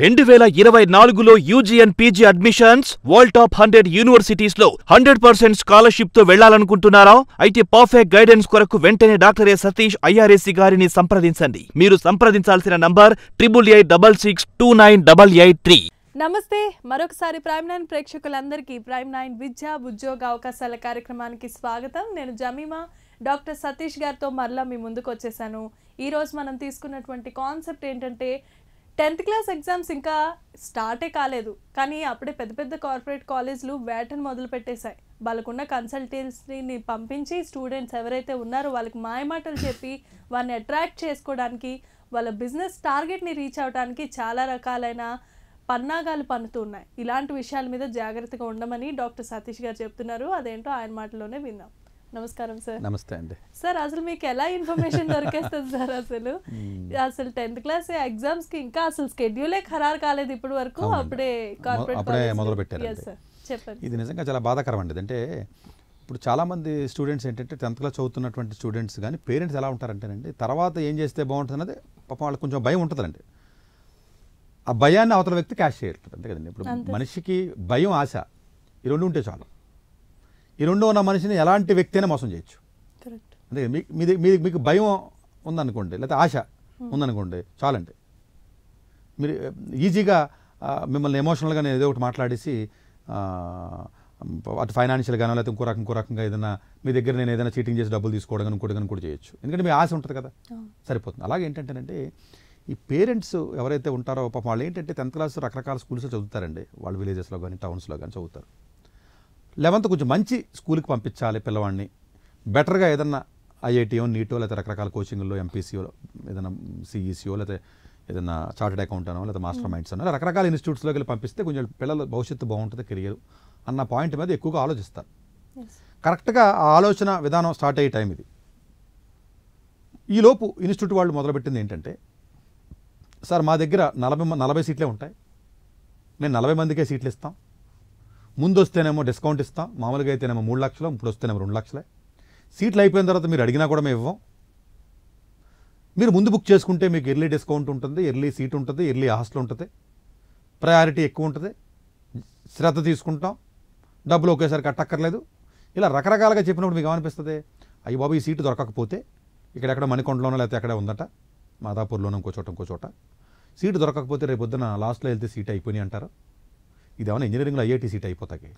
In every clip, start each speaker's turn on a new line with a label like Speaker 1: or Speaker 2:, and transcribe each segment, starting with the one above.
Speaker 1: రెండు వేల ఇరవై నాలుగులో UG and PG admissions world top hundred universities లో హండ్రెడ్ పర్సెంట్ స్కాలర్షిప్ తో వెళ్లాలనుకుంటున్నారా అయితే పర్ఫెక్ట్ గైడెన్స్ కొరకు వెంటనే డాక్టర్ ఏ సతీష్ ఐఆర్ఏసీ గారిని సంప్రదించండి మీరు సంప్రదించాల్సిన number triple eight double six two nine double eight three
Speaker 2: నమస్తే మరొకసారి ప్రైమ్ నైన్ ప్రేక్షకులందరికీ ప్రైమ్ నైన్ విద్య ఉద్యోగ అవకాశాల కార్యక్రమానికి స్వాగతం నేను జమీమా డాక్టర్ సతీష్ గారితో మరలా మీ ముందుకు వచ్చేసాను ఈరోజు మనం తీసుకున్నటువంటి కాన్సెప్ట్ ఏంటంటే టెన్త్ క్లాస్ ఎగ్జామ్స్ ఇంకా స్టార్టే కాలేదు కానీ అప్పుడే పెద్ద పెద్ద కార్పొరేట్ కాలేజ్లు వేటను మొదలు పెట్టేశాయి వాళ్ళకున్న కన్సల్టెన్సీని పంపించి స్టూడెంట్స్ ఎవరైతే ఉన్నారో వాళ్ళకి మాయమాటలు చెప్పి వాళ్ళని అట్రాక్ట్ చేసుకోవడానికి వాళ్ళ బిజినెస్ టార్గెట్ని రీచ్ అవడానికి చాలా రకాలైన పన్నాగాలు పన్నుతూ ఉన్నాయి ఇలాంటి విషయాల మీద జాగ్రత్తగా ఉండమని డాక్టర్ సతీష్ గారు చెప్తున్నారు అదేంటో ఆయన మాటలోనే విన్నాం నమస్కారం సార్ నమస్తే అండి సార్ అసలు మీకు ఎలా ఇన్ఫర్మేషన్ దొరికేస్తుంది సార్ అసలు hmm. అసలు టెన్త్ క్లాస్ ఎగ్జామ్స్ కి ఇంకా అసలు స్కెడ్యూలే ఖరారు కాలేదు ఇప్పటి వరకు అప్పుడే అప్పుడే మొదలు పెట్టారు చెప్పండి
Speaker 1: ఇది నిజంగా చాలా బాధాకరం అండి అంటే ఇప్పుడు చాలామంది స్టూడెంట్స్ ఏంటంటే టెన్త్ క్లాస్ చదువుతున్నటువంటి స్టూడెంట్స్ కానీ పేరెంట్స్ ఎలా ఉంటారంటేనండి తర్వాత ఏం చేస్తే బాగుంటుంది అన్నది పాపం వాళ్ళకి కొంచెం భయం ఉంటుందండి ఆ భయాన్ని అవతల వ్యక్తి క్యాష్ చేయట్లేదు అంతే కదండి ఇప్పుడు మనిషికి భయం ఆశ ఈ రెండు ఉంటే చాలు ఈ రెండు ఉన్న మనిషిని ఎలాంటి వ్యక్తి అయినా మోసం చేయొచ్చు అంటే మీది మీది మీకు భయం ఉందనుకోండి లేకపోతే ఆశ ఉందనుకోండి చాలండి మీరు ఈజీగా మిమ్మల్ని ఎమోషనల్గా నేను ఏదో ఒకటి మాట్లాడేసి అటు ఫైనాన్షియల్ కానీ లేకపోతే ఇంకో రకం ఇంకో రకంగా ఏదైనా మీ దగ్గర నేను ఏదైనా చీటింగ్ చేసి డబ్బులు తీసుకోవడం కానీ ఇంకోటి కానీ కూడా చేయొచ్చు ఎందుకంటే మీ ఆశ ఉంటుంది కదా సరిపోతుంది అలాగే ఏంటంటేనంటే ఈ పేరెంట్స్ ఎవరైతే ఉంటారో పాపం వాళ్ళు ఏంటంటే టెన్త్ క్లాస్ రకరకాల స్కూల్స్లో చదువుతారండి వాళ్ళు విలేజెస్లో కానీ టౌన్స్లో కానీ చదువుతారు లెవెంత్ కొంచెం మంచి స్కూల్కి పంపించాలి పిల్లవాడిని బెటర్గా ఏదన్నా ఐఐటీఓ నీటో లేకపోతే రకరకాల కోచింగ్లో ఎంపీసీఓ ఏదైనా సిఈసీఓ లేకపోతే ఏదైనా చార్టెడ్ అకౌంట్ అనో లేదా మాస్టర్ మైండ్స్ అనో రకరకాల ఇన్స్టిట్యూట్స్లోకి వెళ్ళి పంపిస్తే కొంచెం పిల్లల భవిష్యత్తు బాగుంటుంది కెరియర్ అన్న పాయింట్ మీద ఎక్కువగా ఆలోచిస్తారు కరెక్ట్గా ఆ ఆలోచన విధానం స్టార్ట్ అయ్యే టైం ఇది ఈలోపు ఇన్స్టిట్యూట్ వాళ్ళు మొదలుపెట్టింది ఏంటంటే సార్ మా దగ్గర నలభై నలభై సీట్లే ఉంటాయి నేను నలభై మందికే సీట్లు ఇస్తాం ముందు వస్తేనేమో డిస్కౌంట్ ఇస్తాం మామూలుగా అయితేనేమో మూడు లక్షలు ఇప్పుడు వస్తేనేమో రెండు లక్షలే సీట్లు అయిపోయిన తర్వాత మీరు అడిగినా కూడా మేము ఇవ్వం మీరు ముందు బుక్ చేసుకుంటే మీకు ఎర్లీ డిస్కౌంట్ ఉంటుంది ఎర్లీ సీట్ ఉంటుంది ఎర్లీ హాస్టల్ ఉంటుంది ప్రయారిటీ ఎక్కువ ఉంటుంది శ్రద్ధ తీసుకుంటాం డబ్బులు ఒకేసారి కట్టక్కర్లేదు ఇలా రకరకాలుగా చెప్పినప్పుడు మీకు ఏమనిపిస్తుంది అయ్యి బాబు ఈ సీటు దొరకకపోతే ఇక్కడెక్కడ మణికొండలోనో లేకపోతే ఎక్కడ ఉందట మాదాపూర్లోనో ఇంకో చోట ఇంకో చోట సీటు దొరకకపోతే రేపు పొద్దున లాస్ట్లో వెళ్తే సీట్ అయిపోయినాయి అంటారు ఇది ఏమైనా ఇంజనీరింగ్లో ఐఐటీ సీట్ అయిపోతాయి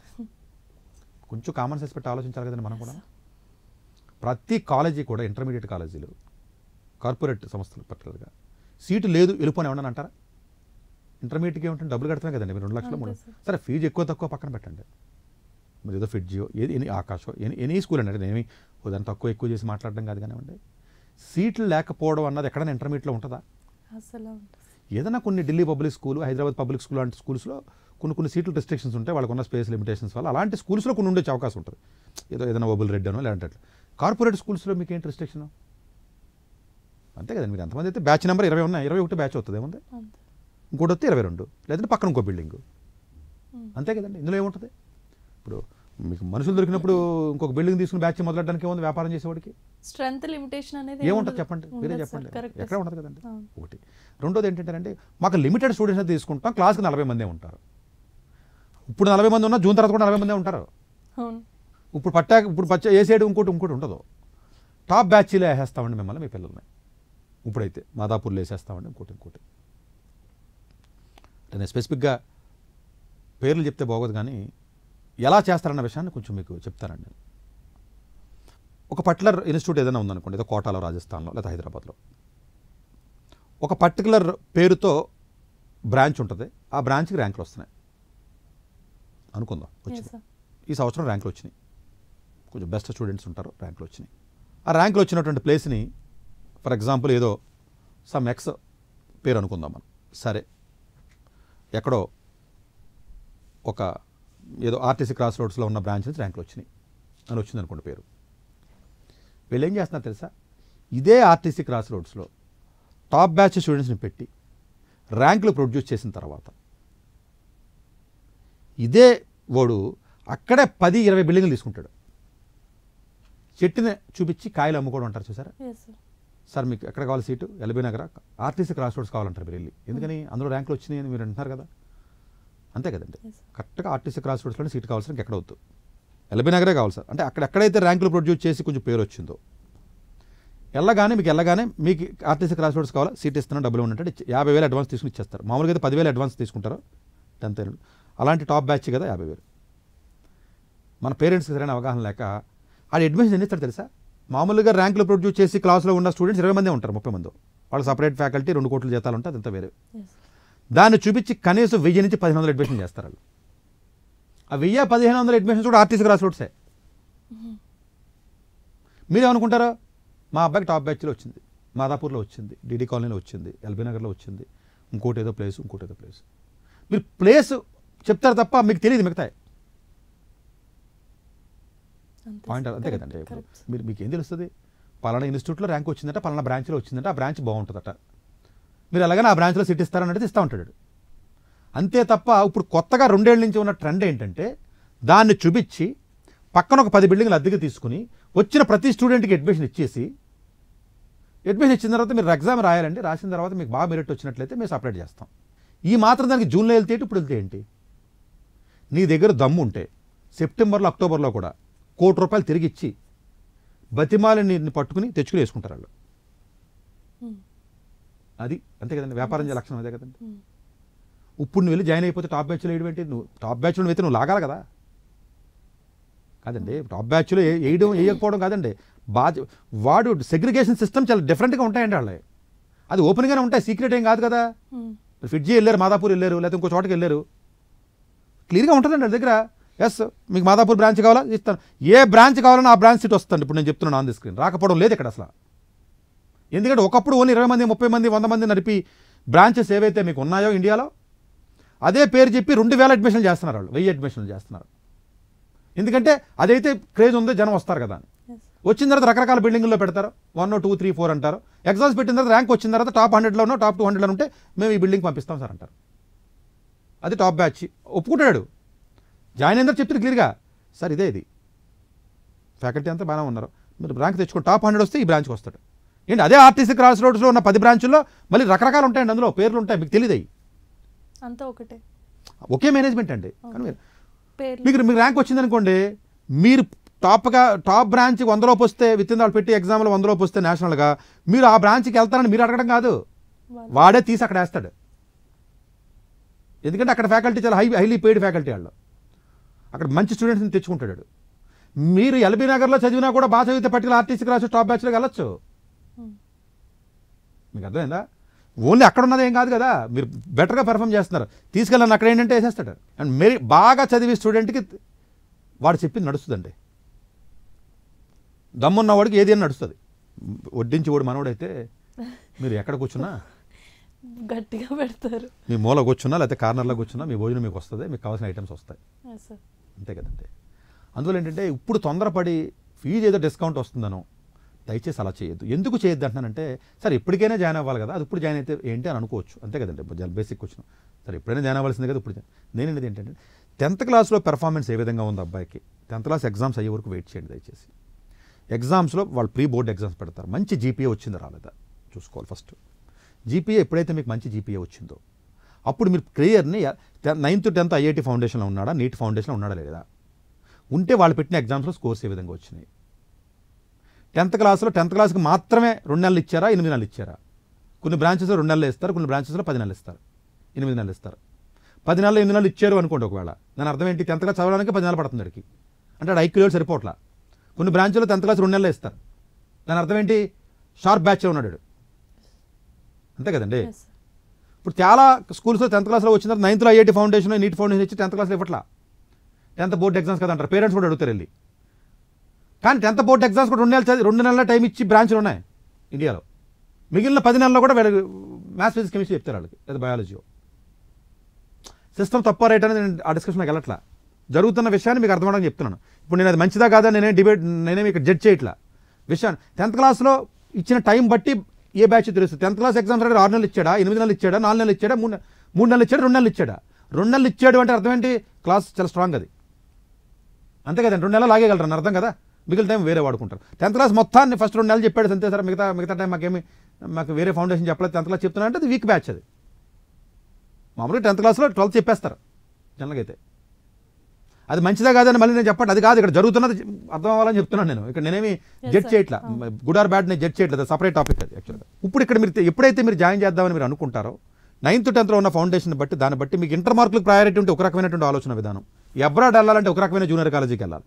Speaker 1: కొంచెం కామన్ సెన్స్ పెట్టి ఆలోచించాలి కదండి మనం కూడా ప్రతి కాలేజీ కూడా ఇంటర్మీడియట్ కాలేజీలు కార్పొరేట్ సంస్థలు పర్టికులర్గా సీటు లేదు వెళ్ళిపోని ఏమన్నా అంటారా ఇంటర్మీడియట్కి ఏమంటే డబ్బులు కడుతున్నాయి కదండి మీరు రెండు లక్షలు మూడు సరే ఫీజు ఎక్కువ తక్కువ పక్కన పెట్టండి మీరు ఏదో ఫిట్ జియో ఏది ఎనీ ఆకాశో ఎనీ ఎనీ స్కూల్ అండి నేనేమి దాన్ని తక్కువ ఎక్కువ చేసి మాట్లాడడం కాదు కానివ్వండి సీట్లు లేకపోవడం అన్నది ఎక్కడైనా ఇంటర్మీడియట్లో ఉంటుందా ఏదైనా కొన్ని Delhi public school Hyderabad public school లాంటి స్కూల్స్లో కొన్ని కొన్ని సీట్లు రెస్ట్రిక్షన్స్ ఉంటాయి వాళ్ళకున్న స్పేస్ లిమిటేషన్స్ వల్ల అలాంటి స్కూల్స్లో కొన్ని ఉండే అవకాశం ఉంటుంది ఏదో ఏదైనా ఓబుల్ రెడ్డి అనో లేదంటే కార్పొరేట్ స్కూల్స్లో మీకు ఏంటి రిస్ట్రిక్షన్ అంతే కదండి మీకు అంతమంది అయితే బ్యాచ్ నెంబర్ ఇరవై ఉన్నాయి ఇరవై ఒకటి బ్యాచ్ అవుతుంది ఏముంది ఇంకోటి వస్తే ఇరవై రెండు లేదంటే పక్కన ఇంకో బిల్డింగ్ అంతే కదండి ఇందులో ఏముంటుంది ఇప్పుడు మీకు మనుషులు దొరికినప్పుడు ఇంకొక బిల్డింగ్ తీసుకుని బ్యాచ్ మొదలడానికి ఏముంది వ్యాపారం చేసేవాడికి
Speaker 2: స్ట్రెంత్ లిమిటేషన్ అనేది ఏముంటుంది చెప్పండి మీరే చెప్పండి ఎక్కడ ఉండదు
Speaker 1: కదండి ఒకటి రెండోది ఏంటంటే మాకు లిమిటెడ్ స్టూడెంట్స్ తీసుకుంటాం క్లాస్కి నలభై మందే ఉంటారు ఇప్పుడు నలభై మంది ఉన్నా జూన్ తర్వాత కూడా నలభై మందే ఉంటారు ఇప్పుడు పట్టాక ఇప్పుడు పచ్చ ఏ సైడ్ ఇంకోటి ఇంకోటి ఉండదు టాప్ బ్యాచ్లో వేసేస్తామండి మిమ్మల్ని మీ పిల్లల్ని ఇప్పుడైతే మాదాపూర్లో వేసేస్తామండి ఇంకోటి ఇంకోటి నేను స్పెసిఫిక్గా పేర్లు చెప్తే బాగోదు కానీ ఎలా చేస్తారన్న విషయాన్ని కొంచెం మీకు చెప్తానండి ఒక పర్టికులర్ ఇన్స్టిట్యూట్ ఏదైనా ఉందనుకోండి ఏదో కోటాలో రాజస్థాన్లో లేదా హైదరాబాద్లో ఒక పర్టికులర్ పేరుతో బ్రాంచ్ ఉంటుంది ఆ బ్రాంచ్కి ర్యాంకులు వస్తున్నాయి అనుకుందాం వచ్చింది ఈ సంవత్సరం ర్యాంకులు వచ్చినాయి కొంచెం బెస్ట్ స్టూడెంట్స్ ఉంటారు ర్యాంకులు వచ్చినాయి ఆ ర్యాంకులు వచ్చినటువంటి ప్లేస్ని ఫర్ ఎగ్జాంపుల్ ఏదో సమ్ ఎక్స్ పేరు అనుకుందాం మనం సరే ఎక్కడో ఒక ఏదో ఆర్టీసీ క్రాస్ రోడ్స్లో ఉన్న బ్రాంచ్ నుంచి ర్యాంకులు వచ్చినాయి అని వచ్చింది అనుకోండి పేరు వీళ్ళు ఏం చేస్తున్నారు తెలుసా ఇదే ఆర్టీసీ క్రాస్ రోడ్స్లో టాప్ బ్యాచ్ స్టూడెంట్స్ని పెట్టి ర్యాంకులు ప్రొడ్యూస్ చేసిన తర్వాత ఇదే వాడు అక్కడే పది ఇరవై బిల్డింగ్లు తీసుకుంటాడు చెట్టుని చూపించి కాయలు అమ్ముకోవడం అంటారు చూసారా సార్ మీకు ఎక్కడ కావాలి సీటు ఎల్బీ నగర ఆర్టీసీ క్రాస్ రోడ్స్ కావాలంటారు మీరు వెళ్ళి ఎందుకని అందులో ర్యాంకులు వచ్చినాయి అని మీరు అంటున్నారు కదా అంతే కదండి కరెక్ట్గా ఆర్టీసీ క్రాస్ రోడ్స్లోనే సీట్ కావాల్సిన ఎక్కడ అవుతుంది ఎల్బీ నగరే కావాలి సార్ అంటే అక్కడ ఎక్కడైతే ర్యాంకులు ప్రొడ్యూస్ చేసి కొంచెం పేరు వచ్చిందో వెళ్ళగానే మీకు వెళ్ళగానే మీకు ఆర్టీసీ క్రాస్ రోడ్స్ కావాలి సీట్ ఇస్తున్నా డబ్బులు ఉన్నట్టు యాభై వేలు అడ్వాన్స్ తీసుకుని ఇచ్చేస్తారు మామూలుగా అయితే పదివేలు అడ్వాన్స్ తీసుకుంటారు టెన్త్ అలాంటి టాప్ బ్యాచ్ కదా యాభై వేలు మన పేరెంట్స్కి సరైన అవగాహన లేక ఆడ అడ్మిషన్ ఎన్ని ఇస్తారు తెలుసా మామూలుగా ర్యాంకులు ప్రొడ్యూస్ చేసి క్లాస్లో ఉన్న స్టూడెంట్స్ ఇరవై మందే ఉంటారు ముప్పై మంది వాళ్ళు సపరేట్ ఫ్యాకల్టీ రెండు కోట్లు జీతాలు ఉంటాయి అదంతా వేరే దాన్ని చూపించి కనీసం వెయ్యి నుంచి పదిహేను వందలు అడ్మిషన్ చేస్తారు వాళ్ళు ఆ వెయ్యి పదిహేను వందల అడ్మిషన్స్ కూడా ఆర్టీసీ క్రాస్ రోడ్సే
Speaker 3: mm-hmm.
Speaker 1: మీరేమనుకుంటారు మా అబ్బాయికి టాప్ బ్యాచ్లో వచ్చింది మాదాపూర్లో వచ్చింది డీడీ కాలనీలో వచ్చింది ఎల్బీ నగర్లో వచ్చింది ఇంకోటి ఏదో ప్లేస్ ఇంకోటి ఏదో ప్లేస్ మీరు ప్లేస్ చెప్తారు తప్ప మీకు తెలియదు మిగతాయి పాయింట్ అంతే కదండి మీరు మీకు ఏం తెలుస్తుంది పలానా ఇన్స్టిట్యూట్లో ర్యాంక్ వచ్చిందంట పలానా బ్రాంచ్లో వచ్చిందంట ఆ బ్రాంచ్ బాగుంటుందట మీరు అలాగే ఆ బ్రాంచ్లో సీట్ ఇస్తారన్నట్టు ఇస్తూ ఉంటాడు అంతే తప్ప ఇప్పుడు కొత్తగా రెండేళ్ళ నుంచి ఉన్న ట్రెండ్ ఏంటంటే దాన్ని చూపించి పక్కన ఒక పది బిల్డింగ్లు అద్దెకి తీసుకుని వచ్చిన ప్రతి స్టూడెంట్కి అడ్మిషన్ ఇచ్చేసి అడ్మిషన్ ఇచ్చిన తర్వాత మీరు ఎగ్జామ్ రాయాలండి రాసిన తర్వాత మీకు బాగా మెరిట్ వచ్చినట్లయితే మేము సపరేట్ చేస్తాం ఈ మాత్రం దానికి జూన్లో వెళ్తే ఇప్పుడు వెళ్తే ఏంటి నీ దగ్గర దమ్ము ఉంటే సెప్టెంబర్లో అక్టోబర్లో కూడా కోటి రూపాయలు తిరిగి ఇచ్చి బతిమాలని పట్టుకుని తెచ్చుకుని వేసుకుంటారు వాళ్ళు అది అంతే కదండి వ్యాపారం చేయ లక్షణం అదే కదండి ఇప్పుడు నువ్వు వెళ్ళి జాయిన్ అయిపోతే టాప్ బ్యాచ్లో వేయడం ఏంటి నువ్వు టాప్ బ్యాచ్లో అయితే నువ్వు లాగాలి కదా కాదండి టాప్ బ్యాచ్లో వేయడం వేయకపోవడం కాదండి బాధ్య వాడు సెగ్రిగేషన్ సిస్టమ్ చాలా డిఫరెంట్గా ఉంటాయండి వాళ్ళే అది ఓపెన్గానే ఉంటాయి సీక్రెట్ ఏం కాదు కదా ఫిడ్జీ వెళ్ళారు మాదాపూర్ వెళ్ళారు లేకపోతే ఇంకో చోటకి వెళ్ళారు క్లియర్గా ఉంటుందండి దగ్గర ఎస్ మీకు మాదాపూర్ బ్రాంచ్ కావాలా ఇస్తాను ఏ బ్రాంచ్ కావాలన్నా ఆ బ్రాంచ్ సీట్ వస్తుంది ఇప్పుడు నేను చెప్తున్నాను ఆన్ ది స్క్రీన్ రాకపోవడం లేదు ఇక్కడ అసలు ఎందుకంటే ఒకప్పుడు ఓన్లీ ఇరవై మంది ముప్పై మంది వంద మంది నడిపి బ్రాంచెస్ ఏవైతే మీకు ఉన్నాయో ఇండియాలో అదే పేరు చెప్పి రెండు వేల అడ్మిషన్లు చేస్తున్నారు వాళ్ళు వెయ్యి అడ్మిషన్లు చేస్తున్నారు ఎందుకంటే అదైతే క్రేజ్ ఉందో జనం వస్తారు కదా వచ్చిన తర్వాత రకరకాల బిల్డింగ్లో పెడతారు వన్ టూ త్రీ ఫోర్ అంటారు ఎగ్జామ్స్ పెట్టిన తర్వాత ర్యాంక్ వచ్చిన తర్వాత టాప్ హండ్రెడ్లో టాప్ టూ హండ్రెడ్లో ఉంటే మేము ఈ బిల్డింగ్ పంపిస్తాం సార్ అంటారు అది టాప్ బ్యాచ్ ఒప్పుకుంటాడు జాయిన్ అయిందో చెప్తుంది క్లియర్గా సార్ ఇదే ఇది ఫ్యాకల్టీ అంతా బాగానే ఉన్నారు మీరు బ్రాంక్ తెచ్చుకుని టాప్ హండ్రెడ్ వస్తే ఈ బ్రాంచ్కి వస్తాడు ఏంటి అదే ఆర్టీసీ క్రాస్ రోడ్స్లో ఉన్న పది బ్రాంచుల్లో మళ్ళీ రకరకాలు ఉంటాయండి అందులో పేర్లు ఉంటాయి మీకు తెలియదు అంతా ఒకటే ఒకే మేనేజ్మెంట్ అండి మీకు మీకు ర్యాంక్ వచ్చిందనుకోండి మీరు టాప్గా టాప్ బ్రాంచ్ వందలోపు వస్తే విత్ ఇన్ వాళ్ళు పెట్టి ఎగ్జామ్లో వందలోపు వస్తే నేషనల్గా మీరు ఆ బ్రాంచ్కి వెళ్తారని మీరు అడగడం కాదు వాడే తీసి అక్కడ వేస్తాడు ఎందుకంటే అక్కడ ఫ్యాకల్టీ చాలా హై హైలీ పెయిడ్ ఫ్యాకల్టీ వాళ్ళు అక్కడ మంచి స్టూడెంట్స్ని తెచ్చుకుంటాడు మీరు ఎల్బీ నగర్లో చదివినా కూడా బాగా చదివితే పర్టికులర్ ఆర్టీసీకి రాసి టాప్ బ్యాచ్లోకి వెళ్ళొచ్చు hmm. మీకు అర్థమైందా ఓన్లీ అక్కడ ఉన్నది ఏం కాదు కదా మీరు బెటర్గా పెర్ఫామ్ చేస్తున్నారు తీసుకెళ్ళాను అక్కడ ఏంటంటే వేసేస్తాడు అండ్ మెరీ బాగా చదివి స్టూడెంట్కి వాడు చెప్పింది నడుస్తుందండి దమ్మున్నవాడికి ఏదైనా నడుస్తుంది వడ్డించి వాడు మనవాడైతే మీరు ఎక్కడ కూర్చున్నా
Speaker 2: గట్టిగా పెడతారు
Speaker 1: మీ మూల కూర్చున్నా లేకపోతే కార్నర్లో కూర్చున్నా మీ భోజనం మీకు వస్తుంది మీకు కావాల్సిన ఐటమ్స్ వస్తాయి అంతే కదండి అందువల్ల ఏంటంటే ఇప్పుడు తొందరపడి ఫీజు ఏదో డిస్కౌంట్ వస్తుందనో దయచేసి అలా చేయొద్దు ఎందుకు చేయొద్దు అంటున్నానంటే సరే ఎప్పటికైనా జాయిన్ అవ్వాలి కదా అది ఇప్పుడు జాయిన్ అయితే ఏంటి అని అనుకోవచ్చు అంతే కదండి బేసిక్ క్వశ్చన్ సరే ఎప్పుడైనా జాయిన్ అవ్వాల్సింది కదా ఇప్పుడు నేను అనేది ఏంటంటే టెన్త్ క్లాస్లో పెర్ఫార్మెన్స్ ఏ విధంగా ఉంది అబ్బాయికి టెన్త్ క్లాస్ ఎగ్జామ్స్ అయ్యే వరకు వెయిట్ చేయండి దయచేసి ఎగ్జామ్స్లో వాళ్ళు ప్రీ బోర్డ్ ఎగ్జామ్స్ పెడతారు మంచి జీపీఏ వచ్చింది రాలేదా చూసుకోవాలి ఫస్ట్ జీపీఏ ఎప్పుడైతే మీకు మంచి జీపీఏ వచ్చిందో అప్పుడు మీరు క్లియర్ని నైన్త్ టెన్త్ ఐఐటి ఫౌండేషన్లో ఉన్నాడా నీట్ ఫౌండేషన్లో ఉన్నాడా లేదా ఉంటే వాళ్ళు పెట్టిన ఎగ్జామ్స్లో స్కోర్స్ ఏ విధంగా వచ్చినాయి టెన్త్ క్లాస్లో టెన్త్ క్లాస్కి మాత్రమే రెండు నెలలు ఇచ్చారా ఎనిమిది నెలలు ఇచ్చారా కొన్ని బ్రాంచెస్లో రెండు నెలలు ఇస్తారు కొన్ని బ్రాంచెస్లో పది నెలలు ఇస్తారు ఎనిమిది నెలలు ఇస్తారు పది నెలలు ఎనిమిది నెలలు ఇచ్చారు అనుకోండి ఒకవేళ దాని అర్థం ఏంటి టెన్త్ క్లాస్ చదవడానికి పది నెలలు పడుతుంది అడికి అంటే అది ఐక్యూ సరిపోట్లా కొన్ని బ్రాంచ్లో టెన్త్ క్లాస్ రెండు నెలలు ఇస్తారు దాని అర్థం ఏంటి షార్ప్ బ్యాచ్లో ఉన్నాడు అంతే కదండి ఇప్పుడు చాలా స్కూల్స్లో టెన్త్ క్లాస్లో వచ్చిన తర్వాత నైన్త్లో ఐఐటి ఫౌండేషన్ నీట్ ఫౌండేషన్ ఇచ్చి టెన్త్ క్లాస్లో ఇవ్వట్లా టెన్త్ బోర్డు ఎగ్జామ్స్ కదా అంటారు పేరెంట్స్ కూడా అడుగుతారు వెళ్ళి కానీ టెన్త్ బోర్డు ఎగ్జామ్స్ కూడా రెండు నెలలు రెండు నెలల టైం ఇచ్చి బ్రాంచ్లు ఉన్నాయి ఇండియాలో మిగిలిన పది నెలల్లో కూడా మ్యాథ్స్ ఫిజిక్స్ కెమిస్ట్రీ చెప్తారు వాళ్ళకి లేదా బయాలజీ సిస్టమ్ తప్ప రైట్ అనేది నేను ఆ డిస్కషన్ వెళ్ళట్లా జరుగుతున్న విషయాన్ని మీకు అర్థమవడానికి చెప్తున్నాను ఇప్పుడు నేను అది మంచిదా కాదా నేనే డిబేట్ నేనే మీకు జడ్జ్ చేయట్లా విషయాన్ని టెన్త్ క్లాస్లో ఇచ్చిన టైం బట్టి ఏ బ్యాచ్ తెలుస్తుంది టెన్త్ క్లాస్ ఎగ్జామ్స్ అడిగారు ఆరు నెలలు ఇచ్చాడా ఎనిమిది నెలలు ఇచ్చాడా నాలుగు నెలలు ఇచ్చాడా మూడు మూడు నెలలు ఇచ్చాడు రెండు నెలలు ఇచ్చాడా రెండు నెలలు ఇచ్చాడు అంటే అర్థం ఏంటి క్లాస్ చాలా స్ట్రాంగ్ అది అంతే కదండి రెండు నెలలు లాగేయగలరు అర్థం కదా మిగిలిన టైం వేరే వాడుకుంటారు టెన్త్ క్లాస్ మొత్తాన్ని ఫస్ట్ రెండు నెలలు చెప్పాడు అంతే సార్ మిగతా మిగతా టైం మాకేమి మాకు వేరే ఫౌండేషన్ చెప్పలేదు టెన్త్ క్లాస్ చెప్తున్నా అంటే అది వీక్ బ్యాచ్ అది మామూలుగా టెన్త్ క్లాస్లో ట్వెల్త్ చెప్పేస్తారు జనరల్గా అయితే అది మంచిదా కాదని మళ్ళీ నేను చెప్పండి అది కాదు ఇక్కడ జరుగుతున్నది అర్థం అవ్వాలని చెప్తున్నాను నేను ఇక్కడ నేనేమి జడ్జ్ చేయట్లా గుడ్ ఆర్ బ్యాడ్ నేను జడ్జ్ చేయట్లేదు సపరేట్ టాపిక్ అది యాక్చువల్గా ఇప్పుడు ఇక్కడ మీరు ఎప్పుడైతే మీరు జాయిన్ చేద్దామని మీరు అనుకుంటారో నైన్త్ టెన్త్లో ఉన్న ఫౌండేషన్ బట్టి దాన్ని బట్టి మీకు ఇంటర్ మార్కులకు ప్రయారిటీ ఉంటే ఒక రకమైనటువంటి ఆలోచన విధానం ఎబ్రాడ్ వెళ్ళాలంటే ఒక రకమైన జూనియర్ కాలేజీకి వెళ్ళాలి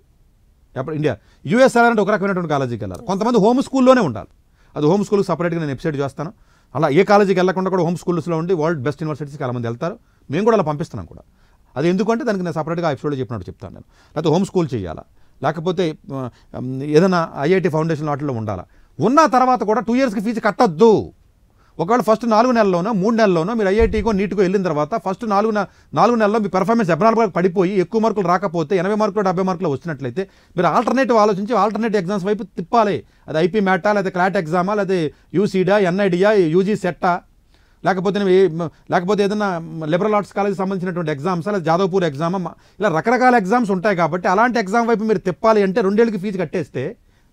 Speaker 1: ఎప్పుడు ఇండియా యూఎస్ వెళ్ళాలంటే ఒక రకమైనటువంటి కాలేజీకి వెళ్ళాలి కొంతమంది హోమ్ స్కూల్లోనే ఉండాలి అది హోమ్ స్కూల్ సపరేట్గా నేను ఎపిసోడ్ చేస్తాను అలా ఏ కాలేజీకి వెళ్ళకుండా కూడా హోమ్ స్కూల్స్లో ఉండి వరల్డ్ బెస్ట్ యూనివర్సిటీస్ చాలా వెళ్తారు మేము కూడా అలా పంపిస్తున్నాం కూడా అది ఎందుకంటే దానికి నేను సపరేట్గా ఎపిసోడ్లో చెప్పినట్టు చెప్తాను నేను లేకపోతే హోమ్ స్కూల్ చేయాలా లేకపోతే ఏదైనా ఐఐటి ఫౌండేషన్ వాటిలో ఉండాలా ఉన్న తర్వాత కూడా టూ ఇయర్స్కి ఫీజు కట్టద్దు ఒకవేళ ఫస్ట్ నాలుగు నెలల్లోనో మూడు నెలల్లోనో మీరు ఐఐటీకో నీట్కో వెళ్ళిన తర్వాత ఫస్ట్ నాలుగు నాలుగు నెలల్లో మీ పెర్ఫార్మెన్స్ నాలుగు పడిపోయి ఎక్కువ మార్కులు రాకపోతే ఎనభై మార్కులు డెబ్బై మార్కులు వచ్చినట్లయితే మీరు ఆల్టర్నేటివ్ ఆలోచించి ఆల్టర్నేటివ్ ఎగ్జామ్స్ వైపు తిప్పాలి అది ఐపీ మ్యాటా లేదా క్లాట్ ఎగ్జామా లేదా యూసీడా ఎన్ఐడియా యూజీ సెట్టా లేకపోతే లేకపోతే ఏదైనా లిబరల్ ఆర్ట్స్ కాలేజ్ సంబంధించినటువంటి ఎగ్జామ్స్ లేదా జాదవ్పూర్ ఎగ్జామ్ ఇలా రకరకాల ఎగ్జామ్స్ ఉంటాయి కాబట్టి అలాంటి ఎగ్జామ్ వైపు మీరు తిప్పాలి అంటే రెండేళ్ళకి ఫీజు కట్టేస్తే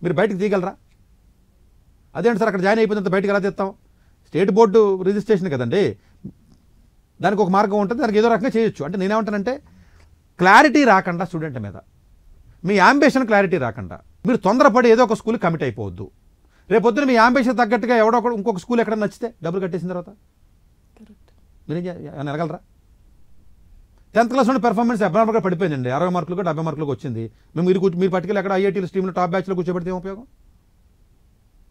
Speaker 1: మీరు బయటకు తీయగలరా అదేంటి సార్ అక్కడ జాయిన్ అయిపోయినంత బయటకు ఎలా తెస్తాం స్టేట్ బోర్డు రిజిస్ట్రేషన్ కదండి దానికి ఒక మార్గం ఉంటుంది దానికి ఏదో రకంగా చేయొచ్చు అంటే నేనేమంటానంటే క్లారిటీ రాకుండా స్టూడెంట్ మీద మీ యాంబిషన్ క్లారిటీ రాకుండా మీరు తొందరపడి ఏదో ఒక స్కూల్ కమిట్ అయిపోవద్దు రేపొద్దున మీ యాంబిషన్ తగ్గట్టుగా ఎవడో ఇంకొక స్కూల్ ఎక్కడ నచ్చితే డబ్బులు కట్టేసిన తర్వాత మీరు ఏమైనా ఎనగలరా టెన్త్ క్లాస్ నుండి పెర్ఫార్మెన్స్ మార్కులు పడిపోయిందండి అరవై మార్కులు డెబ్బై మార్కులకు వచ్చింది మేము మీరు మీరు పట్టుకెళ్ళి అక్కడ ఐఐటీల స్ట్రీమ్లో టాప్ బ్యాచ్లో కూర్చోబెడితే ఏం ఉపయోగం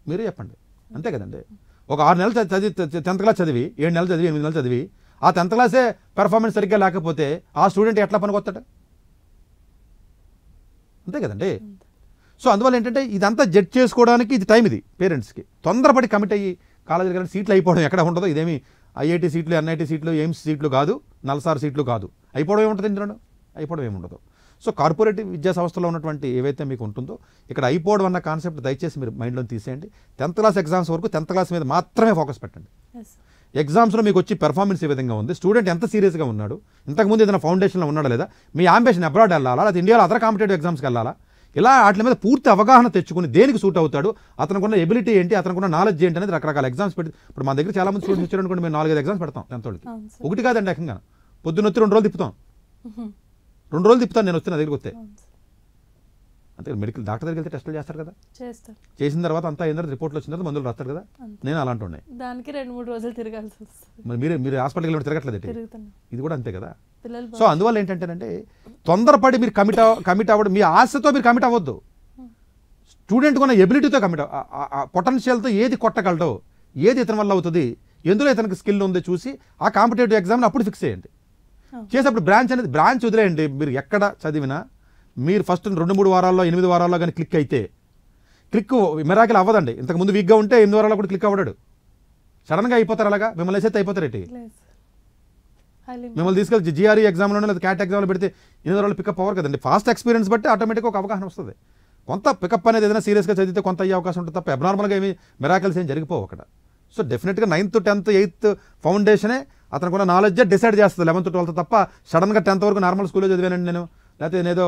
Speaker 1: మీరే చెప్పండి అంతే కదండి ఒక ఆరు నెలలు చదివి టెన్త్ క్లాస్ చదివి ఏడు నెలలు చదివి ఎనిమిది నెలలు చదివి ఆ టెన్త్ క్లాసే పెర్ఫార్మెన్స్ సరిగ్గా లేకపోతే ఆ స్టూడెంట్ ఎట్లా పనికొస్తాడు అంతే కదండి సో అందువల్ల ఏంటంటే ఇదంతా జడ్జ్ చేసుకోవడానికి ఇది టైం ఇది పేరెంట్స్కి తొందరపడి కమిట్ అయ్యి కాలేజీలు కానీ సీట్లు అయిపోవడం ఎక్కడ ఉండదో ఇదేమి ఐఐటి సీట్లు ఎన్ఐటి సీట్లు ఎయిమ్స్ సీట్లు కాదు నలసార్ సీట్లు కాదు అయిపోవడం ఏముంటుంది ఇందులో అయిపోవడం ఏముండదు సో కార్పొరేటివ్ విద్యా సంస్థలో ఉన్నటువంటి ఏవైతే మీకు ఉంటుందో ఇక్కడ అయిపోవడం అన్న కాన్సెప్ట్ దయచేసి మీరు మైండ్లో తీసేయండి టెన్త్ క్లాస్ ఎగ్జామ్స్ వరకు టెన్త్ క్లాస్ మీద మాత్రమే ఫోకస్ పెట్టండి ఎగ్జామ్స్లో మీకు వచ్చి పెర్ఫార్మెన్స్ ఏ విధంగా ఉంది స్టూడెంట్ ఎంత సీరియస్గా ఉన్నాడు ఇంతకుముందు ఏదైనా ఫౌండేషన్లో ఉన్నాడా లేదా మీ ఆంబేషన్ అబ్రాడ్ వెళ్ళాలా లేదా ఇండియాలో అదర్ కాంపిటేటివ్ ఎగ్జామ్స్కి వెళ్ళాలా ఇలా వాటి మీద పూర్తి అవగాహన తెచ్చుకుని దేనికి సూట్ అవుతాడు అతనుకున్న ఎబిలిటీ ఏంటి అతనుకున్న నాలెడ్జ్ ఏంటి అనేది రకరకాల ఎగ్జామ్స్ పెట్టి ఇప్పుడు మా దగ్గర చాలా మంది స్టూడెంట్స్ వచ్చారు మేము నాలుగైదు ఎగ్జామ్స్ పెడతాం టెన్త్ వాళ్ళకి ఒకటి కాదండి ఏకంగా పొద్దున్నొచ్చి రెండు రోజులు తిప్పుతాం రెండు రోజులు తిప్పుతాను నేను వస్తే దగ్గరికి వస్తే అంతే మెడికల్ డాక్టర్ దగ్గరికి వెళ్తే టెస్టులు చేస్తారు కదా చేసిన తర్వాత అంతా అయిన రిపోర్ట్లు వచ్చిన తర్వాత మందులు రాస్తారు కదా నేను అలాంటి ఉన్నాయి
Speaker 2: దానికి రెండు మూడు రోజులు తిరగాల్సి
Speaker 1: మరి మీరు మీరు హాస్పిటల్కి తిరగట్లేదు ఇది కూడా అంతే కదా సో అందువల్ల ఏంటంటేనంటే తొందరపడి మీరు కమిట్ కమిట్ అవ్వడం మీ ఆశతో మీరు కమిట్ అవ్వద్దు స్టూడెంట్ కొన్న ఎబిలిటీతో కమిట్ పొటెన్షియల్తో ఏది కొట్టగలడు ఏది ఇతని వల్ల అవుతుంది ఎందులో ఇతనికి స్కిల్ ఉందో చూసి ఆ కాంపిటేటివ్ ఎగ్జామ్ని అప్పుడు ఫిక్స్ చేయండి చేసేప్పుడు బ్రాంచ్ అనేది బ్రాంచ్ వదిలేయండి మీరు ఎక్కడ చదివినా మీరు ఫస్ట్ రెండు మూడు వారాల్లో ఎనిమిది వారాల్లో కానీ క్లిక్ అయితే క్లిక్ మిరాకిల్ అవ్వదండి ఇంతకుముందు వీక్గా ఉంటే ఎనిమిది వారాల్లో కూడా క్లిక్ అవ్వడాడు సడన్గా అయిపోతారు అలాగా మిమ్మల్ని వేసేది అయిపోతారు మిమ్మల్ని తీసుకెళ్ళి జిఆర్ఈ ఎగ్జామ్లోనే e లేదా క్యాట్ ఎగ్జామ్లో పెడితే ఎనిమిది రోజులు పికప్ అవ్వరు కదండి ఫాస్ట్ ఎక్స్పీరియన్స్ బట్టి ఆటోమేటిక్గా ఒక అవగాహన వస్తుంది కొంత పికప్ అనేది ఏదైనా సీరియస్గా చదివితే కొంత అయ్యే అవకాశం ఉంటుంది తప్ప అబ్నార్మల్గా ఏమి మిరాకల్స్ ఏం జరిగిపోవు అక్కడ సో డెఫినెట్గా నైన్త్ టెన్త్ ఎయిత్ ఫౌండేషనే కూడా నాలెడ్జే డిసైడ్ చేస్తుంది లెవెన్త్ ట్వెల్త్ తప్ప సడన్గా టెన్త్ వరకు నార్మల్ స్కూల్లో చదివానండి నేను లేకపోతే నేదో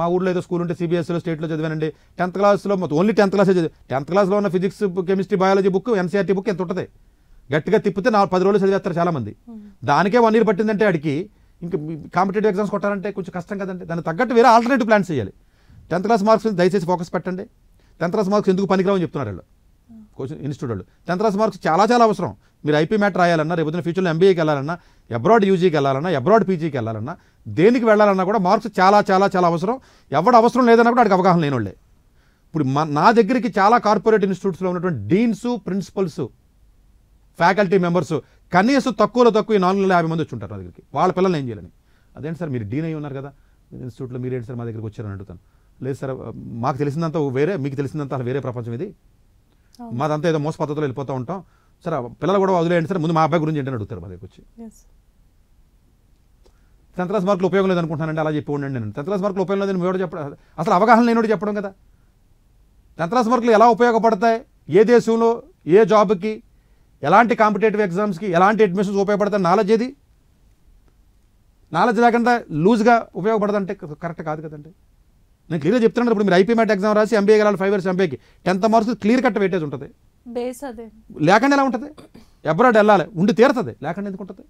Speaker 1: మా ఊళ్ళో ఏదో స్కూల్ ఉంటే సిబిఎస్లో స్టేట్లో చదివానండి టెన్త్ క్లాస్లో ఓన్లీ టెన్త్ క్లాసే చదివి టెన్త్ క్లాస్లో ఉన్న physics chemistry biology book NCERT book ఎంత ఉంటుంది గట్టిగా తిప్పితే నాలుగు పది రోజులు చదివేస్తారు చాలామంది దానికే వన్ ఇయర్ పట్టిందంటే అడిగి ఇంకా కాంపిటేటివ్ ఎగ్జామ్స్ కొట్టాలంటే కొంచెం కష్టం కదండి దాన్ని తగ్గట్టు వేరే ఆల్టర్నేటివ్ ప్లాన్ చేయాలి టెన్త్ క్లాస్ మార్క్స్ దయచేసి ఫోకస్ పెట్టండి టెన్త్ క్లాస్ మార్క్స్ ఎందుకు పనికిరావని చెప్తున్నారు వాళ్ళు కోచింగ్ ఇన్స్టిట్యూట్ వాళ్ళు టెన్త్ క్లాస్ మార్క్స్ చాలా చాలా అవసరం మీరు ఐపీ మ్యాట్ రాయాలన్నా రేపు ఫ్యూచర్లో ఎంబీఏకి వెళ్ళాలన్నా అబ్రాడ్ యూజీకి వెళ్ళాలన్నా అబ్రాడ్ పీజీకి వెళ్ళాలన్నా దేనికి వెళ్ళాలన్నా కూడా మార్క్స్ చాలా చాలా చాలా అవసరం ఎవడు అవసరం లేదన్నా కూడా వాడికి అవగాహన లేని వాళ్ళే ఇప్పుడు నా దగ్గరికి చాలా కార్పొరేట్ ఇన్స్టిట్యూట్స్లో ఉన్నటువంటి డీన్సు ప్రిన్సిపల్స్ ఫ్యాకల్టీ మెంబర్స్ కనీసం తక్కువలో తక్కువ నాలుగు వందల యాభై మంది వచ్చి ఉంటారు నా దగ్గరికి వాళ్ళ పిల్లల్ని ఏం చేయాలని అదేంటి సార్ మీరు డీన్ అయ్యి ఉన్నారు కదా ఇన్స్టిట్యూట్లో మీరేంటి సార్ మా దగ్గరికి వచ్చారని అడుగుతాను లేదు సార్ మాకు తెలిసినంత వేరే మీకు తెలిసినంత వేరే ప్రపంచం ఇది మాదంతా ఏదో మోస పద్ధతిలో వెళ్ళిపోతూ ఉంటాం సార్ పిల్లలు కూడా వదిలేయండి సార్ ముందు మా అబ్బాయి గురించి ఏంటని అడుగుతారు మా దగ్గరికి వచ్చి టెన్త్ క్లాస్ మార్కులు ఉపయోగం లేదనుకుంటున్నానండి అలా చెప్పి ఉండండి నేను టెన్త్ క్లాస్ మార్కులు ఉపయోగం లేదని మీరు చెప్పడం అసలు అవగాహన లేనివాడు చెప్పడం కదా టెన్త్ క్లాస్ మార్కులు ఎలా ఉపయోగపడతాయి ఏ దేశంలో ఏ జాబ్కి ఎలాంటి కాంపిటేటివ్ ఎగ్జామ్స్కి ఎలాంటి అడ్మిషన్స్ ఉపయోగపడతాయి నాలెడ్జ్ ఏది నాలెడ్జ్ లేకుండా లూజ్గా ఉపయోగపడదంటే కరెక్ట్ కాదు కదండి నేను క్లియర్గా చెప్తున్నాను ఇప్పుడు మీరు ఐపీ ఎగ్జామ్ రాసి ఎంబీఏ వెళ్ళాలి ఫైవ్ ఇయర్స్ ఎంబీఏకి tenth marks clear cut weightage ఉంటుంది లేకుండా ఎలా ఉంటుంది ఎబ్రాడ్ వెళ్ళాలి ఉండి తీరుతుంది లేకుండా ఎందుకు ఉంటుంది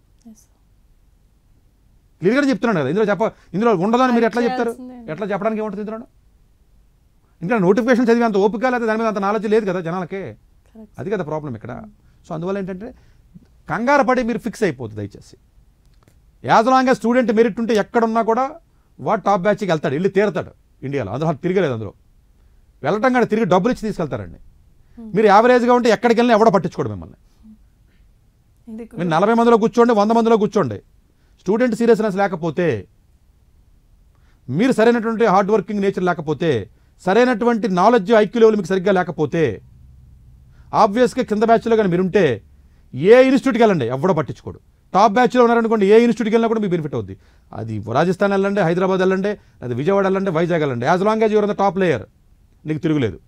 Speaker 1: క్లియర్గా చెప్తున్నాను కదా ఇందులో చెప్ప ఇందులో ఉండదని మీరు ఎట్లా చెప్తారు ఎట్లా చెప్పడానికి ఏముంటుంది ఇందులో ఇంకా నోటిఫికేషన్ చదివి అంత ఓపిక లేదా దాని మీద అంత నాలెడ్జ్ లేదు కదా జనాలకే అది కదా ప్రాబ్లం ఇక్కడ hmm. సో అందువల్ల ఏంటంటే కంగారు పడి మీరు ఫిక్స్ అయిపోద్దు దయచేసి యాజ్ లాంగ్ స్టూడెంట్ మెరిట్ ఉంటే ఎక్కడున్నా కూడా వాడు టాప్ బ్యాచ్కి వెళ్తాడు వెళ్ళి తీరతాడు ఇండియాలో అందులో తిరగలేదు అందులో వెళ్ళటం కానీ తిరిగి డబ్బులు ఇచ్చి తీసుకెళ్తారండి మీరు యావరేజ్గా ఉంటే ఎక్కడికి వెళ్ళినా ఎవడో పట్టించుకోడు మిమ్మల్ని మీరు నలభై మందిలో కూర్చోండి వంద మందిలో కూర్చోండి స్టూడెంట్ సీరియస్నెస్ లేకపోతే మీరు సరైనటువంటి హార్డ్ వర్కింగ్ నేచర్ లేకపోతే సరైనటువంటి నాలెడ్జ్ ఐక్యూ లెవెల్ మీకు సరిగ్గా లేకపోతే ఆబ్వియస్గా కింద బ్యాచ్లో కానీ మీరుంటే ఏ ఇన్స్టిట్యూట్కి వెళ్ళండి ఎవడో పట్టించుకోడు టాప్ బ్యాచ్లో ఉన్నారనుకోండి ఏ ఇన్స్టిట్యూట్కి వెళ్ళినా కూడా మీకు బెనిఫిట్ అవుద్ది అది రాజస్థాన్ వెళ్ళండి హైదరాబాద్ వెళ్ళండి అది విజయవాడ వెళ్ళండి వైజాగ్ వెళ్ళండి as long as your top layer నీకు తిరుగులేదు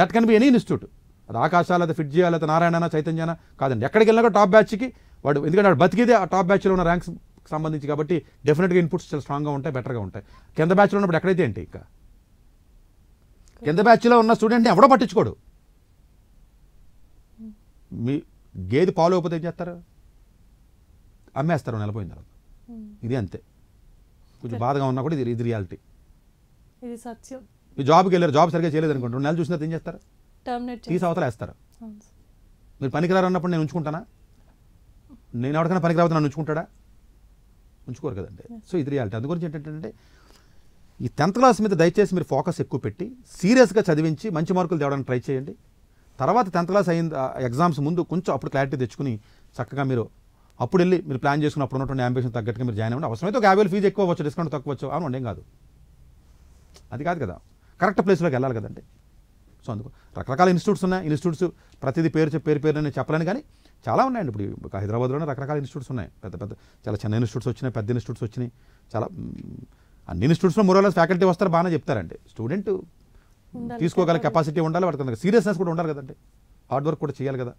Speaker 1: that can be any institute అది ఆకాశాలు అది ఫిడ్జి లేకపోతే నారాయణ చైతన్యన కాదండి ఎక్కడికి వెళ్ళినా కూడా టాప్ బ్యాచ్కి వాడు ఎందుకంటే వాడు బతికిదే ఆ టాప్ బ్యాచ్లో ఉన్న ర్యాంక్స్ సంబంధించి కాబట్టి డెఫినెట్గా ఇన్పుట్స్ చాలా స్ట్రాంగ్గా ఉంటాయి బెటర్గా ఉంటాయి కింద బ్యాచ్లో ఉన్నప్పుడు ఎక్కడైతే ఏంటి ఇంకా కింద బ్యాచ్లో ఉన్న స్టూడెంట్ని ఎవడో పట్టించుకోడు మీ గేదె పాలు ఇవ్వకపోతే ఏం చేస్తారు అమ్మేస్తారు నెలపోయిన తర్వాత ఇది అంతే కొంచెం బాధగా ఉన్నా కూడా ఇది ఇది రియాలిటీ ఇది సత్యం మీ జాబ్కి వెళ్ళారు జాబ్ సరిగ్గా చేయలేదు అనుకోండి రెండు నెలలు చూసినా ఏం చేస్తారు తీసి అవతల వేస్తారు మీరు పనికిరారు అన్నప్పుడు నేను ఉంచుకుంటానా నేను ఎవరికైనా పనికిరావద్దు నన్ను ఉంచుకుంటాడా ఉంచుకోరు కదండి సో ఇది రియాలిటీ అందు గురించి ఏంటంటే ఈ టెన్త్ క్లాస్ మీద దయచేసి మీరు ఫోకస్ ఎక్కువ పెట్టి సీరియస్గా చదివించి మంచి మార్కులు తేవడానికి ట్రై చేయండి తర్వాత టెన్త్ క్లాస్ అయిన ఎగ్జామ్స్ ముందు కొంచెం అప్పుడు క్లారిటీ తెచ్చుకుని చక్కగా మీరు అప్పుడు వెళ్ళి మీరు ప్లాన్ చేసుకుని అప్పుడు ఉన్నటువంటి అంబిషన్ తగ్గట్టుగా మీరు జాయిన్ అవ్వండి అవసరమైతే ఒక యాభై ఫీజు ఎక్కువ వచ్చు డిస్కౌంట్ తక్కువ వచ్చు అవును ఏం కాదు అది కాదు కదా కరెక్ట్ ప్లేస్లోకి వెళ్ళాలి కదండి సో అందుకు రకరకాల ఇన్స్టిట్యూట్స్ ఉన్నాయి ఇన్స్టిట్యూట్స్ ప్రతిదీ పేరు పేరు పేరు నేను చెప్పలేను కానీ చాలా ఉన్నాయండి ఇప్పుడు హైదరాబాద్లోనే రకరకాల ఇన్స్టిట్యూట్స్ ఉన్నాయి పెద్ద పెద్ద చాలా చిన్న ఇన్స్టిట్యూట్స్ వచ్చినాయి పెద్ద ఇన్స్టిట్యూట్స్ వచ్చినాయి చాలా అన్ని ఇన్స్టిట్యూట్స్లో మూరల్ ఫ్యాకల్టీ వస్తారు బాగానే చెప్తారండి స్టూడెంట్ తీసుకోగల కెపాసిటీ ఉండాలి వాడికి సీరియస్నెస్ కూడా ఉండాలి కదండి హార్డ్ వర్క్ కూడా చేయాలి కదా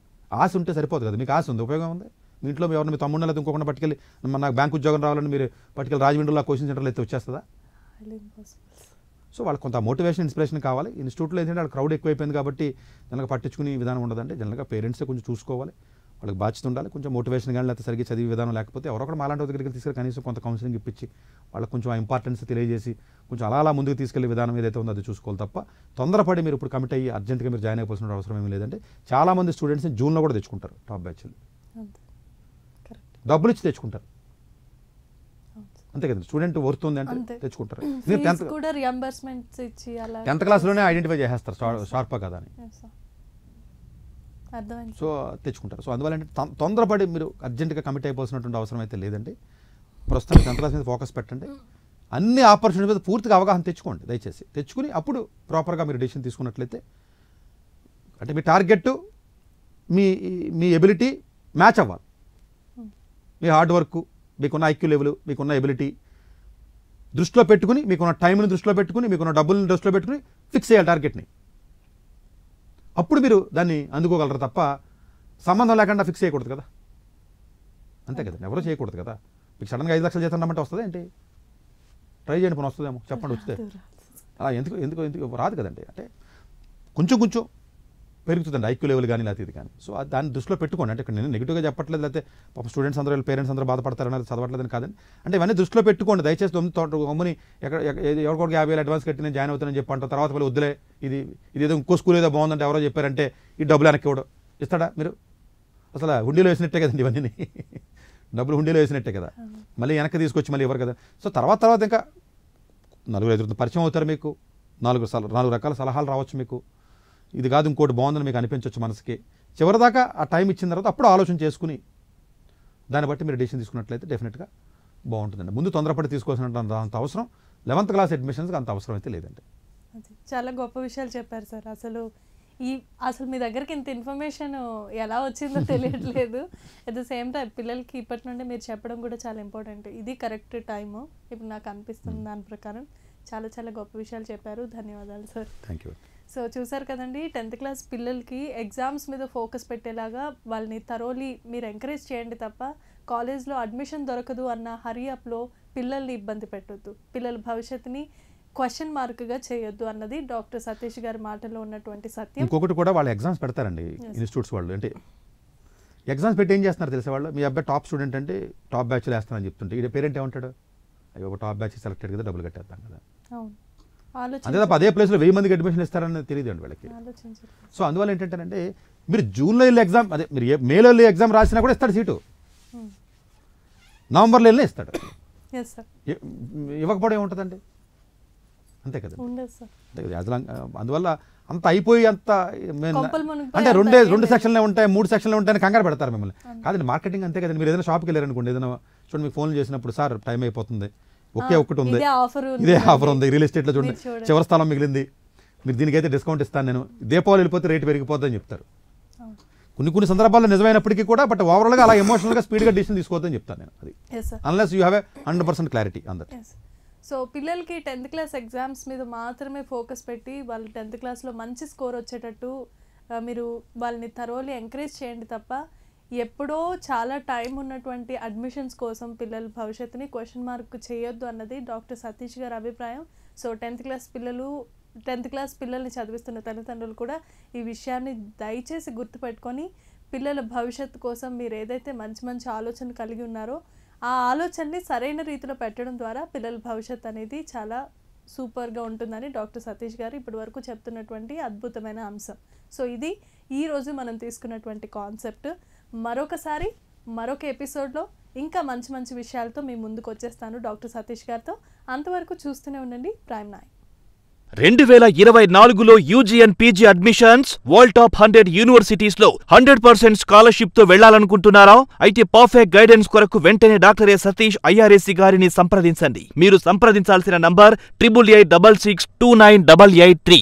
Speaker 1: ఆశ ఉంటే సరిపోదు కదా మీకు ఆశ ఉంది ఉపయోగం ఉంది మీ ఇంట్లో ఎవరిని మీ తమ్ముడు లేదా ఇంకోకుండా పట్టుకెళ్ళి నాకు బ్యాంక్ ఉద్యోగం రావాలని మీరు పట్టుకెళ్ళి రాజమండ్రిలో కోచింగ్ సెంటర్లో అయితే వచ్చేస్తుందా సో వాళ్ళకి కొంత మోటివేషన్ ఇన్స్పిరేషన్ కావాలి ఇన్స్టిట్యూట్లో ఏంటంటే వాళ్ళ క్రౌడ్ ఎక్కువైపోయింది కాబట్టి జనరల్గా పట్టించుకునే విధానం ఉండదండి జనరల్గా పేరెంట్సే కొంచెం చూసుకోవాలి వాళ్ళకి బాధ్యత ఉండాలి కొంచెం మోటివేషన్ కానీ లేకపోతే సరిగ్గా చదివే విధానం లేకపోతే కూడా మాలాంటి దగ్గరికి తీసుకెళ్ళి కనీసం కొంత కౌన్సిలింగ్ ఇప్పించి వాళ్ళకి కొంచెం ఆ ఇంపార్టెన్స్ తెలియజేసి కొంచెం అలా అలా ముందుకు తీసుకెళ్లే విధానం ఏదైతే ఉందో అది చూసుకోవాలి తప్ప తొందరపడి మీరు ఇప్పుడు కమిట్ అయ్యి అర్జెంట్గా మీరు జాయిన్ అయిపోవాల్సిన అవసరం ఏమీ లేదంటే చాలామంది స్టూడెంట్స్ని జూన్లో కూడా తెచ్చుకుంటారు టాప్ బ్యాచ్లు డబ్బులు ఇచ్చి తెచ్చుకుంటారు అంతే కదా స్టూడెంట్ వర్త్ ఉంది అంటే తెచ్చుకుంటారు టెన్త్ క్లాస్లోనే ఐడెంటిఫై చేసేస్తారు షార్ప్ కదా అని సో తెచ్చుకుంటారు సో అందువల్ల తొందరపడి మీరు అర్జెంటుగా కమిట్ అయిపోవాల్సినటువంటి అవసరం అయితే లేదండి ప్రస్తుతం సెంట్రల్స్ మీద ఫోకస్ పెట్టండి అన్ని ఆపర్చునిటీ మీద పూర్తిగా అవగాహన తెచ్చుకోండి దయచేసి తెచ్చుకుని అప్పుడు ప్రాపర్గా మీరు డెసిషన్ తీసుకున్నట్లయితే అంటే మీ టార్గెట్ మీ మీ ఎబిలిటీ మ్యాచ్ అవ్వాలి మీ హార్డ్ వర్క్ మీకున్న ఐక్యూ లెవెల్ మీకున్న ఎబిలిటీ దృష్టిలో పెట్టుకుని మీకున్న టైంని దృష్టిలో పెట్టుకుని మీకున్న డబ్బులను దృష్టిలో పెట్టుకుని ఫిక్స్ చేయాలి టార్గెట్ని అప్పుడు మీరు దాన్ని అందుకోగలరు తప్ప సంబంధం లేకుండా ఫిక్స్ చేయకూడదు కదా అంతే కదా ఎవరో చేయకూడదు కదా మీకు సడన్గా ఐదు లక్షలు చేస్తాను అంటే వస్తుంది ఏంటి ట్రై చేయండి పని వస్తుందేమో చెప్పండి వచ్చితే అలా ఎందుకు ఎందుకు ఎందుకు రాదు కదండి అంటే కొంచెం కొంచెం పెరుగుతుందండి ఐక్యూ లెవెల్ కానీ లేకపోతే ఇది కానీ సో దాన్ని దృష్టిలో పెట్టుకోండి అంటే ఇక్కడ నేను నెగిటివ్గా చెప్పట్లేదు లేకపోతే పాపం స్టూడెంట్స్ అందరూ పేరెంట్స్ అందరూ బాధపడతారని చదవట్లేదని కాదని అంటే ఇవన్నీ దృష్టిలో పెట్టుకోండి దయచేసి తొమ్మిది తోట గమ్ముని ఎక్కడ ఎవరికొకటి యాభై వేలు అడ్వాన్స్ కట్టి నేను జాయిన్ అవుతానని చెప్పి అంటారు తర్వాత వాళ్ళు వద్దులే ఇది ఇది ఏదో ఇంకో స్కూల్ ఏదో బాగుందంటే ఎవరో చెప్పారంటే ఈ డబ్బులు వెనక్కి ఇవ్వడం ఇస్తాడా మీరు అసలు హుండీలో వేసినట్టే కదండి ఇవన్నీ డబ్బులు హుండీలో వేసినట్టే కదా మళ్ళీ వెనక్కి తీసుకొచ్చి మళ్ళీ ఇవ్వరు కదా సో తర్వాత తర్వాత ఇంకా నలుగురు ఎదురు పరిచయం అవుతారు మీకు నాలుగు సలహా నాలుగు రకాల సలహాలు రావచ్చు మీకు ఇది కాదు ఇంకోటి బాగుందని మీకు అనిపించవచ్చు మనసుకి చివరిదాకా ఆ టైం ఇచ్చిన తర్వాత అప్పుడు ఆలోచన చేసుకుని దాన్ని బట్టి మీరు డిసిషన్ తీసుకున్నట్లయితే డెఫినెట్గా బాగుంటుందండి ముందు తొందరపడి తీసుకోవాల్సిన అంత అవసరం లెవెంత్ క్లాస్ అడ్మిషన్స్కి అంత అవసరం అయితే లేదండి
Speaker 2: చాలా గొప్ప విషయాలు చెప్పారు సార్ అసలు ఈ అసలు మీ దగ్గరికి ఇంత ఇన్ఫర్మేషన్ ఎలా వచ్చిందో తెలియట్లేదు అట్ ద సేమ్ టైం పిల్లలకి ఇప్పటి నుండి మీరు చెప్పడం కూడా చాలా ఇంపార్టెంట్ ఇది కరెక్ట్ టైము ఇప్పుడు నాకు అనిపిస్తుంది దాని ప్రకారం చాలా చాలా గొప్ప విషయాలు చెప్పారు ధన్యవాదాలు సార్ థ్యాంక్ యూ సో చూసారు కదండి టెన్త్ క్లాస్ పిల్లలకి ఎగ్జామ్స్ మీద ఫోకస్ పెట్టేలాగా వాళ్ళని తరోలి మీరు ఎంకరేజ్ చేయండి తప్ప కాలేజ్లో అడ్మిషన్ దొరకదు అన్న హరీ అప్లో పిల్లల్ని ఇబ్బంది పెట్టొద్దు పిల్లల భవిష్యత్తుని క్వశ్చన్ మార్క్గా చేయొద్దు అన్నది డాక్టర్ సతీష్ గారి మాటలో ఉన్నటువంటి సత్యం ఇంకొకటి
Speaker 1: కూడా వాళ్ళు ఎగ్జామ్స్ పెడతారండి ఇన్స్టిట్యూట్స్ వాళ్ళు అంటే ఎగ్జామ్స్ పెట్టి ఏం చేస్తున్నారు తెలిసే వాళ్ళు మీ అబ్బాయి టాప్ స్టూడెంట్ అంటే టాప్ బ్యాచ్లో వేస్తానని చెప్తుంటే ఇక్కడ పేరెంట్ ఏమంటాడు అయ్యో ఒక టాప్ బ్యాచ్ సెలెక్టెడ్ కదా డబ్బులు కట్టేస్తాం కదా
Speaker 3: అవును అంతే తప్ప అదే
Speaker 1: ప్లేస్లో వెయ్యి మందికి అడ్మిషన్ ఇస్తారని అండి వాళ్ళకి సో అందువల్ల ఏంటంటే మీరు జూన్లో వెళ్ళి ఎగ్జామ్ అదే మీరు మేలో వెళ్ళి ఎగ్జామ్ రాసినా కూడా ఇస్తాడు సీటు నవంబర్లో వెళ్ళి ఇస్తాడు ఇవ్వకపోవడం ఏముంటుందండి అంతే కదా కదా అసలు అందువల్ల అంత అయిపోయి అంత అంటే రెండే రెండు సెక్షన్లే ఉంటాయి మూడు సెక్షన్లు ఉంటాయని కంగారు పెడతారు మిమ్మల్ని కాదండి మార్కెటింగ్ అంతే కదండి మీరు ఏదైనా షాప్కి వెళ్ళారనుకోండి ఏదైనా చూడండి మీకు ఫోన్ చేసినప్పుడు సార్ టైం అయిపోతుంది ఒకే ఒకటి ఉంది ఇదే ఆఫర్ ఉంది రియల్ ఎస్టేట్లో చూడండి చివరి స్థలం మిగిలింది మీరు దీనికైతే డిస్కౌంట్ ఇస్తాను నేను దీపావళి వెళ్ళిపోతే రేటు పెరిగిపోతుందని చెప్తారు కొన్ని కొన్ని సందర్భాల్లో నిజమైనప్పటికీ కూడా బట్ ఓవరాల్గా అలా ఎమోషనల్గా స్పీడ్గా డిసిషన్ తీసుకోవద్దని చెప్తాను నేను అది unless you have a hundred percent clarity అందరు
Speaker 2: సో పిల్లలకి టెన్త్ క్లాస్ ఎగ్జామ్స్ మీద మాత్రమే ఫోకస్ పెట్టి వాళ్ళు టెన్త్ క్లాస్లో మంచి స్కోర్ వచ్చేటట్టు మీరు వాళ్ళని తరోలి ఎంకరేజ్ చేయండి తప్ప ఎప్పుడో చాలా టైం ఉన్నటువంటి అడ్మిషన్స్ కోసం పిల్లల భవిష్యత్తుని క్వశ్చన్ మార్క్ చేయొద్దు అన్నది డాక్టర్ సతీష్ గారి అభిప్రాయం సో టెన్త్ క్లాస్ పిల్లలు టెన్త్ క్లాస్ పిల్లల్ని చదివిస్తున్న తల్లిదండ్రులు కూడా ఈ విషయాన్ని దయచేసి గుర్తుపెట్టుకొని పిల్లల భవిష్యత్తు కోసం మీరు ఏదైతే మంచి మంచి ఆలోచన కలిగి ఉన్నారో ఆ ఆలోచనని సరైన రీతిలో పెట్టడం ద్వారా పిల్లల భవిష్యత్ అనేది చాలా సూపర్గా ఉంటుందని డాక్టర్ సతీష్ గారు ఇప్పటి వరకు చెప్తున్నటువంటి అద్భుతమైన అంశం సో ఇది ఈరోజు మనం తీసుకున్నటువంటి కాన్సెప్ట్ మరొకసారి మరొక ఎపిసోడ్లో ఇంకా మంచి మంచి విషయాలతో మీ ముందుకు వచ్చేస్తాను డాక్టర్ సతీష్ గారితో అంతవరకు చూస్తూనే ఉండండి ప్రైమ్ నాయ్
Speaker 1: రెండు వేల ఇరవై నాలుగులో UG and PG admissions world top hundred universities లో హండ్రెడ్ పర్సెంట్ స్కాలర్షిప్ తో వెళ్లాలనుకుంటున్నారా అయితే పర్ఫెక్ట్ గైడెన్స్ కొరకు వెంటనే డాక్టర్ ఏ సతీష్ ఐఆర్ఏసీ గారిని సంప్రదించండి మీరు సంప్రదించాల్సిన number triple eight double six two nine double
Speaker 3: eight three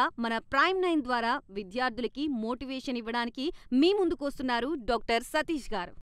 Speaker 4: ముఖ్యంగా మన ప్రైమ్ నైన్ ద్వారా విద్యార్థులకి మోటివేషన్ ఇవ్వడానికి మీ ముందుకొస్తున్నారు డాక్టర్ సతీష్ గారు.